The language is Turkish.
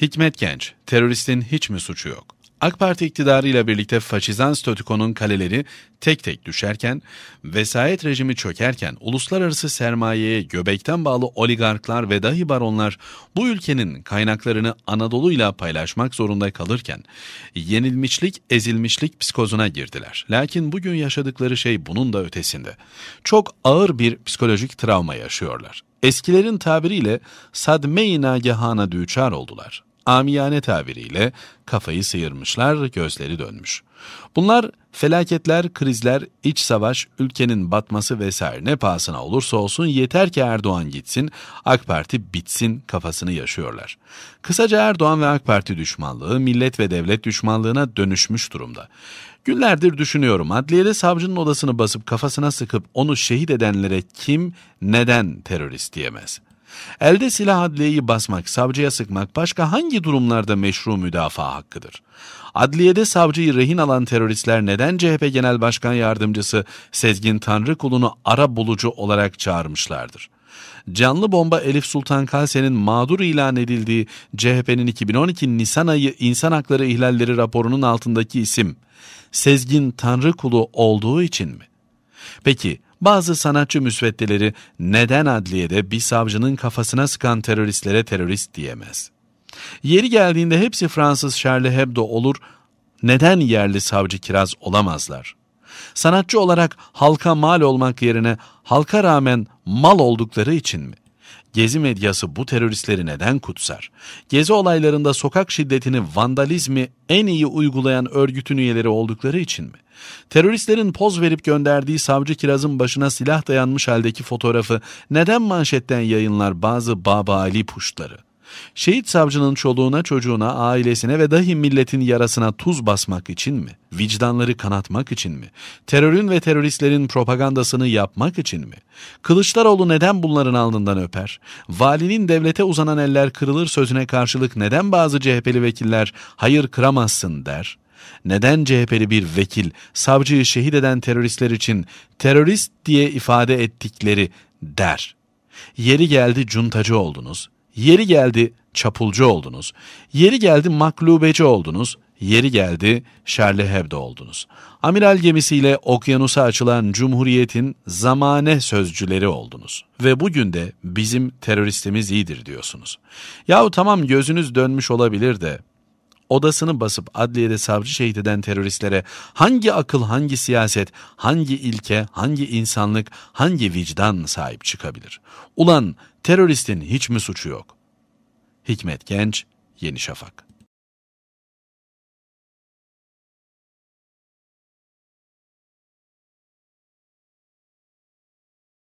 Hikmet Genç, teröristin hiç mi suçu yok? AK Parti iktidarıyla birlikte faşizan statükonun kaleleri tek tek düşerken, vesayet rejimi çökerken uluslararası sermayeye göbekten bağlı oligarklar ve dahi baronlar bu ülkenin kaynaklarını Anadolu ile paylaşmak zorunda kalırken, yenilmişlik, ezilmişlik psikozuna girdiler. Lakin bugün yaşadıkları şey bunun da ötesinde. Çok ağır bir psikolojik travma yaşıyorlar. Eskilerin tabiriyle sadme-i nagahana düçar oldular. Amiyane tabiriyle kafayı sıyırmışlar, gözleri dönmüş. Bunlar felaketler, krizler, iç savaş, ülkenin batması vesaire ne pahasına olursa olsun yeter ki Erdoğan gitsin, AK Parti bitsin kafasını yaşıyorlar. Kısaca Erdoğan ve AK Parti düşmanlığı millet ve devlet düşmanlığına dönüşmüş durumda. Günlerdir düşünüyorum. Adliyede savcının odasını basıp kafasına sıkıp onu şehit edenlere kim neden terörist diyemez? Elde silah adliyeyi basmak, savcıya sıkmak başka hangi durumlarda meşru müdafaa hakkıdır? Adliyede savcıyı rehin alan teröristler neden CHP Genel Başkan Yardımcısı Sezgin Tanrıkulu'nu ara bulucu olarak çağırmışlardır? Canlı bomba Elif Sultan Kalse'nin mağdur ilan edildiği CHP'nin 2012 Nisan ayı insan hakları ihlalleri raporunun altındaki isim Sezgin Tanrıkulu olduğu için mi? Peki bazı sanatçı müsveddeleri neden adliyede bir savcının kafasına sıkan teröristlere terörist diyemez? Yeri geldiğinde hepsi Fransız Charlie Hebdo olur, neden yerli savcı kiraz olamazlar?'' Sanatçı olarak halka mal olmak yerine halka rağmen mal oldukları için mi? Gezi medyası bu teröristleri neden kutsar? Gezi olaylarında sokak şiddetini, vandalizmi en iyi uygulayan örgütün üyeleri oldukları için mi? Teröristlerin poz verip gönderdiği savcı kirazın başına silah dayanmış haldeki fotoğrafı neden manşetten yayınlar bazı Baba Ali puşları? Şehit savcının çoluğuna, çocuğuna, ailesine ve dahi milletin yarasına tuz basmak için mi? Vicdanları kanatmak için mi? Terörün ve teröristlerin propagandasını yapmak için mi? Kılıçdaroğlu neden bunların alnından öper? Valinin devlete uzanan eller kırılır sözüne karşılık neden bazı CHP'li vekiller hayır kıramazsın der? Neden CHP'li bir vekil savcıyı şehit eden teröristler için terörist diye ifade ettikleri der? Yeri geldi cuntacı oldunuz. Yeri geldi çapulcu oldunuz. Yeri geldi maklubeci oldunuz. Yeri geldi Şerleheb'de oldunuz. Amiral gemisiyle okyanusa açılan Cumhuriyet'in zamane sözcüleri oldunuz. Ve bugün de bizim teröristimiz iyidir diyorsunuz. Yahu tamam gözünüz dönmüş olabilir de odasını basıp adliyede savcı şehit eden teröristlere hangi akıl, hangi siyaset, hangi ilke, hangi insanlık, hangi vicdan sahip çıkabilir? Ulan Teröristin hiç mi suçu yok? Hikmet Genç, Yeni Şafak